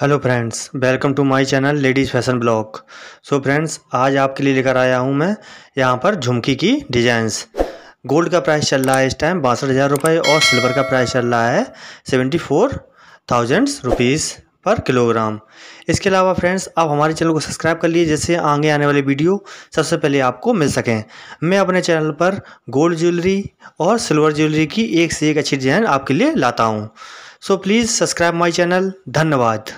hello friends welcome to my channel ladies fashion blog so friends आज आपके लिए लेकर आया हूं मैं यहां पर झुमकी की डिज़ाइंस गोल्ड का प्राइस चल रहा है इस टाइम बासठ हज़ार रुपये और सिल्वर का प्राइस चल रहा है seventy four thousands rupees per kilogram इसके अलावा फ्रेंड्स आप हमारे चैनल को सब्सक्राइब कर लिए जिससे आगे आने वाली वीडियो सबसे पहले आपको मिल सकें मैं अपने चैनल पर गोल्ड ज्वेलरी और सिल्वर ज्वेलरी की एक से एक अच्छी डिज़ाइन आपके लिए लाता हूँ so please subscribe my channel धन्यवाद